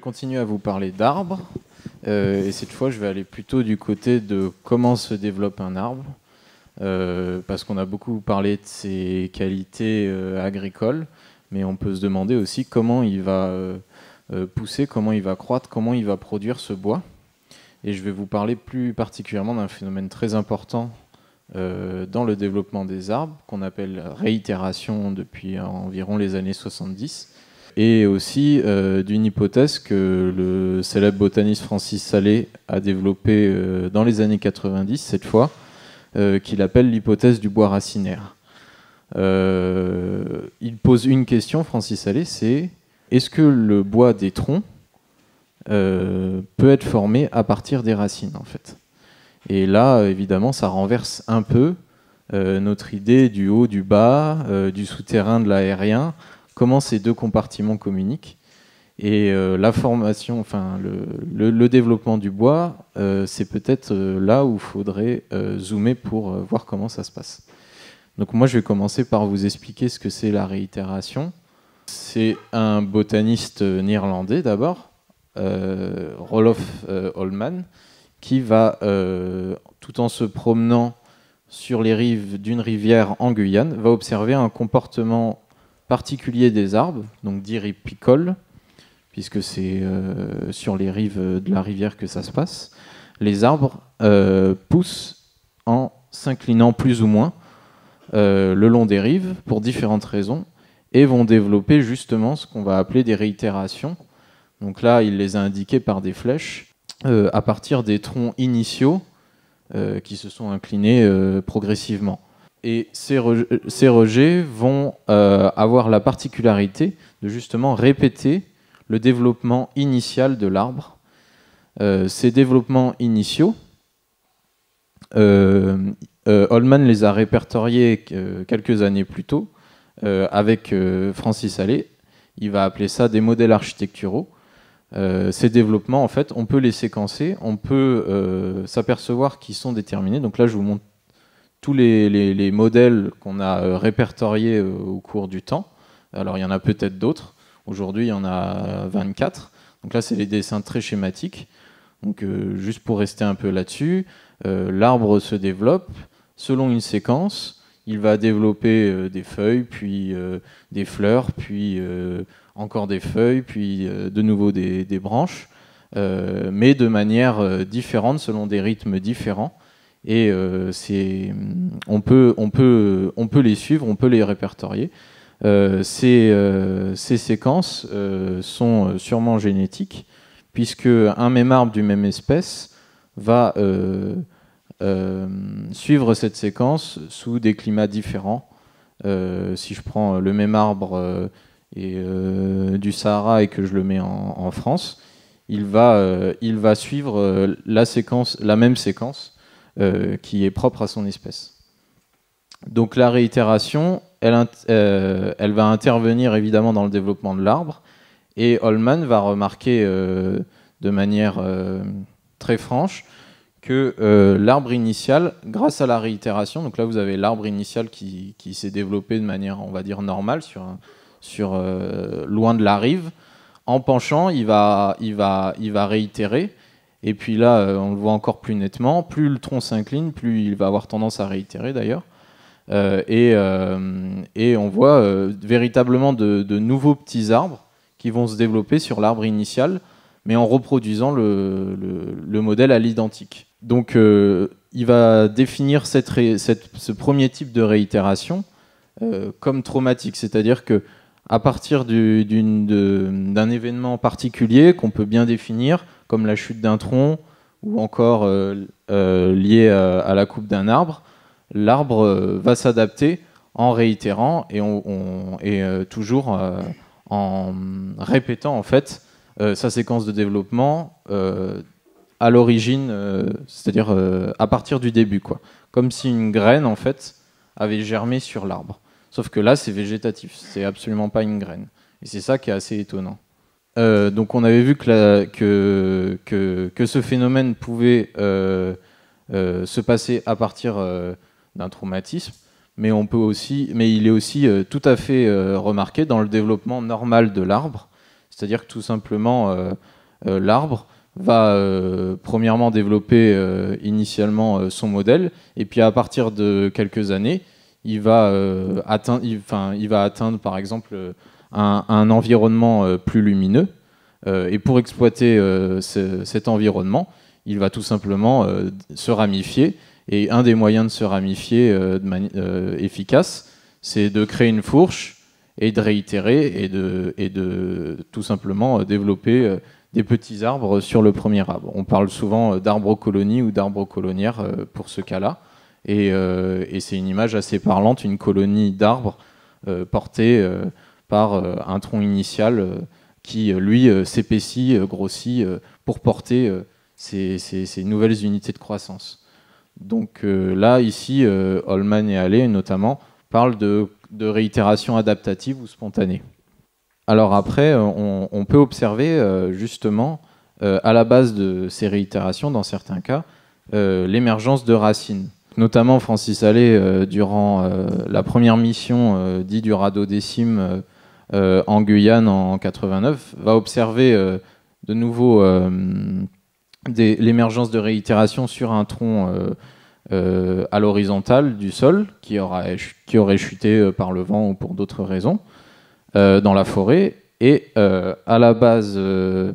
vais continuer à vous parler d'arbres. Euh, et cette fois, je vais aller plutôt du côté de comment se développe un arbre. Euh, parce qu'on a beaucoup parlé de ses qualités euh, agricoles, mais on peut se demander aussi comment il va pousser, comment il va croître, comment il va produire ce bois. Et je vais vous parler plus particulièrement d'un phénomène très important dans le développement des arbres, qu'on appelle réitération depuis environ les années 70 et aussi euh, d'une hypothèse que le célèbre botaniste Francis Salé a développée euh, dans les années 90 cette fois, euh, qu'il appelle l'hypothèse du bois racinaire. il pose une question, Francis Salé, c'est est-ce que le bois des troncs peut être formé à partir des racines en fait Et là, évidemment, ça renverse un peu notre idée du haut, du bas, du souterrain, de l'aérien, comment ces deux compartiments communiquent. Et euh, la formation, enfin le, développement du bois, euh, c'est peut-être euh, là où il faudrait zoomer pour voir comment ça se passe. Donc moi, je vais commencer par vous expliquer ce que c'est la réitération. C'est un botaniste néerlandais d'abord, Rolof Holman, qui va, tout en se promenant sur les rives d'une rivière en Guyane, va observer un comportement particulier des arbres, donc d'iripicole, puisque c'est euh, sur les rives de la rivière que ça se passe, les arbres euh, poussent en s'inclinant plus ou moins euh, le long des rives pour différentes raisons et vont développer justement ce qu'on va appeler des réitérations. Donc là, il les a indiquées par des flèches à partir des troncs initiaux qui se sont inclinés progressivement. Et ces, rejets, vont euh, avoir la particularité de justement répéter le développement initial de l'arbre. Euh, ces développements initiaux, euh, Holman les a répertoriés quelques années plus tôt avec Francis Allais. Il va appeler ça des modèles architecturaux. ces développements, en fait, on peut les séquencer, on peut s'apercevoir qu'ils sont déterminés. Donc là, je vous montre tous les, modèles qu'on a euh, répertoriés euh, au cours du temps. Alors il y en a peut-être d'autres. Aujourd'hui, il y en a 24. Donc là, c'est les dessins très schématiques. Donc euh, juste pour rester un peu là-dessus, l'arbre se développe selon une séquence. Il va développer des feuilles, puis des fleurs, puis encore des feuilles, puis de nouveau des branches, mais de manière différente, selon des rythmes différents et euh, on peut les suivre, on peut les répertorier. Euh, euh, ces, séquences sont sûrement génétiques puisque un même arbre du même espèce va suivre cette séquence sous des climats différents. si je prends le même arbre du Sahara et que je le mets en, France, il va, suivre la même séquence euh, qui est propre à son espèce. Donc la réitération, elle, euh, elle, va intervenir évidemment dans le développement de l'arbre, et Holman va remarquer euh, de manière très franche que l'arbre initial, grâce à la réitération, donc là vous avez l'arbre initial qui, qui s'est développé de manière, on va dire, normale, sur, sur loin de la rive, en penchant, il va, il va, il va réitérer, et puis là, euh, on le voit encore plus nettement. Plus le tronc s'incline, plus il va avoir tendance à réitérer d'ailleurs. Euh, et, euh, et, on voit véritablement de, de, nouveaux petits arbres qui vont se développer sur l'arbre initial, mais en reproduisant le, le, modèle à l'identique. Donc il va définir cette, ce premier type de réitération comme traumatique, c'est-à-dire que à partir d'un événement particulier qu'on peut bien définir, comme la chute d'un tronc ou encore euh, euh, lié à, la coupe d'un arbre, l'arbre euh, va s'adapter en réitérant et, on, et toujours en répétant en fait sa séquence de développement à l'origine, c'est-à-dire à partir du début, quoi. Comme si une graine en fait avait germé sur l'arbre. Sauf que là, c'est végétatif, c'est absolument pas une graine. Et c'est ça qui est assez étonnant. Euh, donc on avait vu que, que, que, ce phénomène pouvait euh, euh, se passer à partir d'un traumatisme, mais, on peut aussi, mais il est aussi tout à fait remarqué dans le développement normal de l'arbre. C'est-à-dire que tout simplement, l'arbre va premièrement développer initialement son modèle, et puis à partir de quelques années, euh, il va, atteindre, par exemple euh, un, environnement euh, plus lumineux. et pour exploiter cet environnement, il va tout simplement se ramifier. Et un des moyens de se ramifier efficace, c'est de créer une fourche et de réitérer et de, et de tout simplement développer des petits arbres sur le premier arbre. On parle souvent d'arbres colonies ou d'arbres coloniaires pour ce cas-là. Euh, et, c'est une image assez parlante, une colonie d'arbres euh, portée euh, par un tronc initial qui, lui, s'épaissit, grossit pour porter ces, nouvelles unités de croissance. Donc là, ici, Holman et Allais, notamment, parlent de, réitération adaptative ou spontanée. Alors après, on peut observer justement, à la base de ces réitérations, dans certains cas, l'émergence de racines notamment Francis Allais euh, durant euh, la première mission euh, dite du radeau des en Guyane en 89, va observer de nouveau l'émergence de réitérations sur un tronc à l'horizontale du sol qui, qui aurait chuté par le vent ou pour d'autres raisons dans la forêt. Et à la base de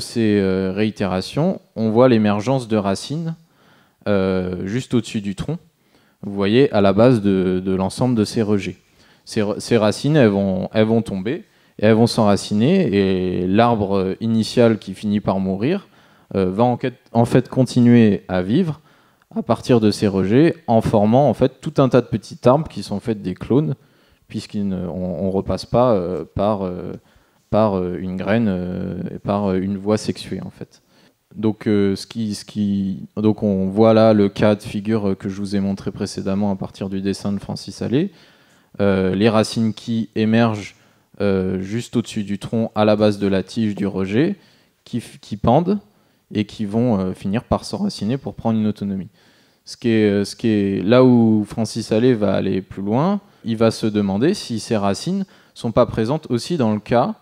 ces réitérations, on voit l'émergence de racines euh, juste au-dessus du tronc, vous voyez, à la base de, l'ensemble de ces rejets. Ces, racines, elles vont, elles vont tomber, et elles vont s'enraciner, et l'arbre initial qui finit par mourir euh, va en, fait continuer à vivre à partir de ces rejets, en formant en fait tout un tas de petites arbres qui sont faits des clones, puisqu'on ne repasse pas euh, par, par une graine et par une voie sexuée en fait. Donc, euh, ce qui, Donc on voit là le cas de figure que je vous ai montré précédemment à partir du dessin de Francis Allais. Euh, les racines qui émergent euh, juste au-dessus du tronc à la base de la tige du rejet, qui, pendent et qui vont finir par s'enraciner pour prendre une autonomie. Ce qui, est, ce qui est là où Francis Allais va aller plus loin, il va se demander si ces racines sont pas présentes aussi dans le cas,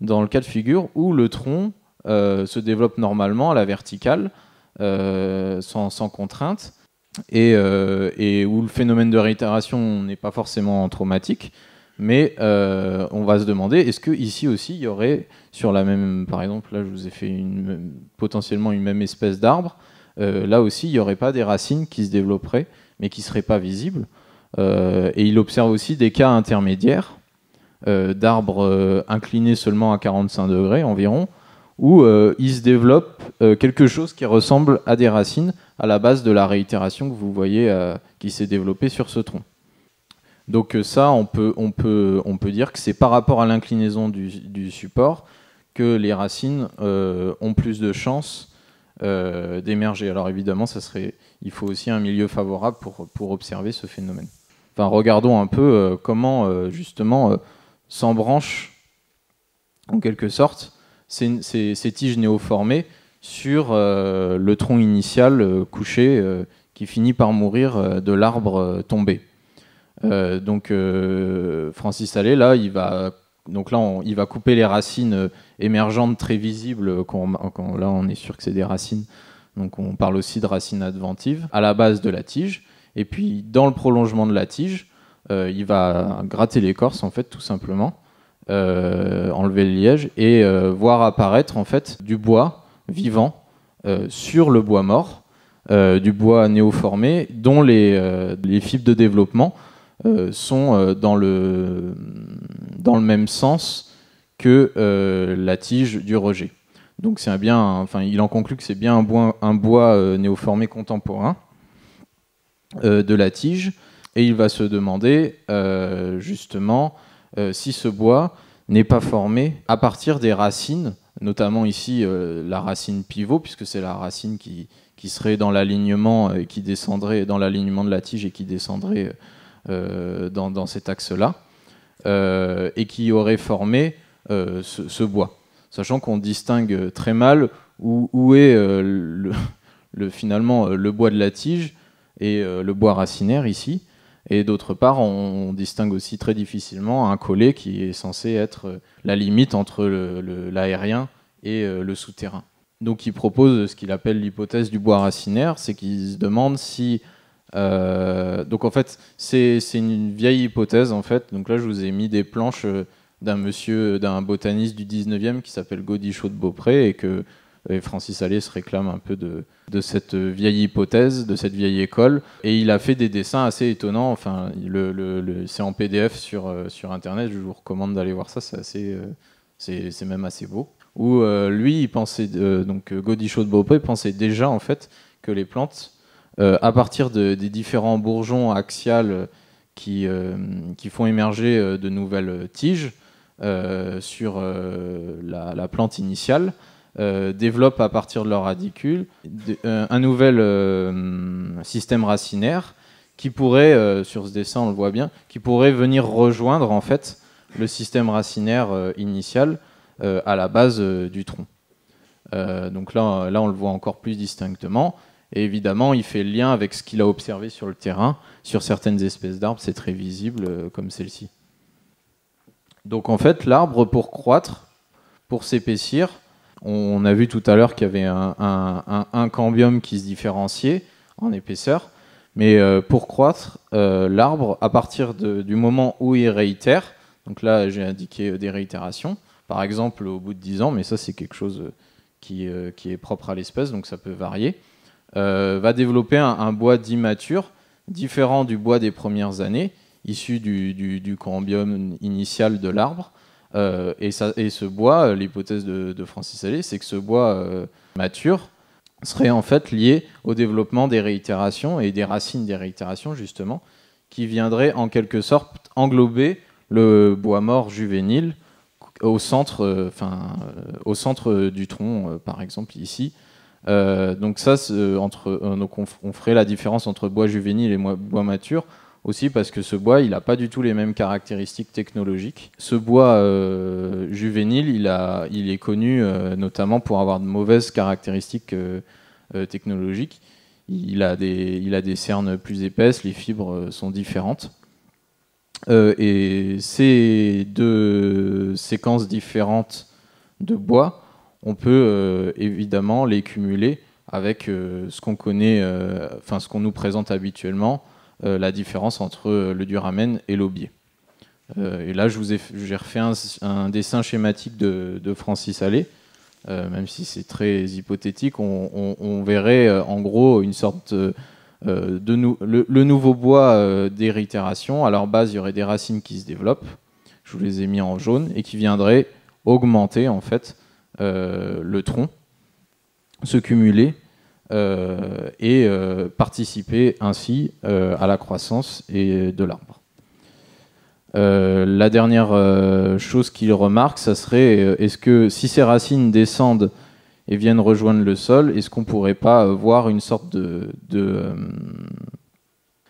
dans le cas de figure où le tronc euh, se développe normalement à la verticale, euh, sans, contrainte, euh, et, où le phénomène de réitération n'est pas forcément traumatique. Mais on va se demander, est-ce que ici aussi il y aurait sur la même, par exemple, là je vous ai fait une, potentiellement une même espèce d'arbre, là aussi il n'y aurait pas des racines qui se développeraient, mais qui seraient pas visibles. et il observe aussi des cas intermédiaires d'arbres inclinés seulement à 45 degrés environ, où euh, il se développe euh, quelque chose qui ressemble à des racines à la base de la réitération que vous voyez euh, qui s'est développée sur ce tronc. Donc ça, on peut, on, peut, on peut dire que c'est par rapport à l'inclinaison du, support que les racines ont plus de chances d'émerger. Alors évidemment, ça serait, il faut aussi un milieu favorable pour, pour observer ce phénomène. Enfin, regardons un peu comment justement s'embranchent en quelque sorte ces, ces tiges néoformées sur euh, le tronc initial euh, couché euh, qui finit par mourir de l'arbre tombé. donc Francis Allais, là, il va, donc là il va couper les racines émergentes très visibles. là, on est sûr que c'est des racines. Donc on parle aussi de racines adventives à la base de la tige. Et puis dans le prolongement de la tige, il va gratter l'écorce en fait tout simplement euh, enlever le liège et euh, voir apparaître en fait du bois vivant euh, sur le bois mort, du bois néoformé dont les, les fibres de développement sont dans, le, dans le même sens que la tige du rejet. Donc c'est bien, enfin il en conclut que c'est bien un bois, un bois néoformé contemporain de la tige et il va se demander justement euh, si ce bois n'est pas formé à partir des racines, notamment ici euh, la racine pivot, puisque c'est la racine qui, serait dans l'alignement euh, et qui descendrait dans l'alignement de la tige et qui descendrait dans, cet axe-là, et qui aurait formé ce, bois sachant qu'on distingue très mal où, est le, finalement le bois de la tige et le bois racinaire ici, et d'autre part, on, distingue aussi très difficilement un collet qui est censé être euh, la limite entre l'aérien et euh, le souterrain. Donc il propose ce qu'il appelle l'hypothèse du bois racinaire, c'est qu'il se demande si... Euh, donc en fait, c'est une vieille hypothèse en fait. Donc là, je vous ai mis des planches d'un monsieur, d'un botaniste du 19e qui s'appelle Godichaud de Beaupré et que et Francis Allais se réclame un peu de, cette vieille hypothèse, de cette vieille école. Et il a fait des dessins assez étonnants. Enfin, le, c'est en PDF euh, sur, Internet. Je vous recommande d'aller voir ça. C'est euh, même assez beau. Où euh, lui, il pensait donc Godichaud de Beaupré pensait déjà en fait que les plantes, à partir des différents bourgeons axiales qui, font émerger de nouvelles tiges sur la plante initiale, euh, développe développent à partir de leur radicule euh, un nouvel euh, système racinaire qui pourrait, sur ce dessin on le voit bien, qui pourrait venir rejoindre en fait le système racinaire initial à la base du tronc. donc là, là on le voit encore plus distinctement. Et évidemment, il fait lien avec ce qu'il a observé sur le terrain. Sur certaines espèces d'arbres, c'est très visible, comme celle-ci. Donc en fait, l'arbre, pour croître, pour s'épaissir, on, a vu tout à l'heure qu'il y avait un, cambium qui se différenciait en épaisseur, mais euh, pour croître, euh, l'arbre, à partir du moment où il réitère, donc là j'ai indiqué euh, des réitérations, par exemple au bout de 10 ans, mais ça c'est quelque chose qui, est propre à l'espèce, donc ça peut varier, va développer un, bois d'immature différent du bois des premières années, issu du cambium initial de l'arbre, euh, et, ce bois, euh, l'hypothèse de, Francis Allais, c'est que ce bois euh, mature serait en fait lié au développement des réitérations et des racines des réitérations, justement, qui viendraient en quelque sorte englober le bois mort juvénile au centre, du tronc, par exemple, ici. donc ça, entre, on, on, ferait la différence entre bois juvénile et bois mature aussi parce que ce bois, il n'a pas du tout les mêmes caractéristiques technologiques. Ce bois euh, juvénile, il, est connu euh, notamment pour avoir de mauvaises caractéristiques euh, technologiques. Il a, des, cernes plus épaisses, les fibres sont différentes. et ces deux séquences différentes de bois, on peut évidemment les cumuler avec ce qu'on ce qu'on nous présente habituellement, euh, la différence entre euh, le duramen et l'aubier. Euh, et là, j'ai refait un, dessin schématique de, Francis Allais, même si c'est très hypothétique. On, verrait en gros une sorte de le, nouveau bois d'héritération. À leur base, il y aurait des racines qui se développent. Je vous les ai mis en jaune et qui viendraient augmenter en fait le tronc, se cumuler euh, et euh, participer ainsi euh, à la croissance et de l'arbre. la dernière chose qu'il remarque, ça serait est-ce que si ces racines descendent et viennent rejoindre le sol, est-ce qu'on pourrait pas voir une sorte de,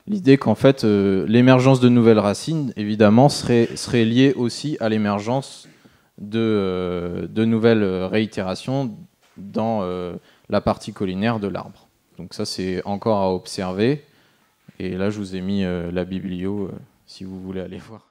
l'idée qu'en fait l'émergence de nouvelles racines, évidemment, serait, serait liée aussi à l'émergence de, de nouvelles réitérations dans la partie collinaire de l'arbre. Donc ça, c'est encore à observer. Et là, je vous ai mis euh, la biblio euh, si vous voulez aller voir.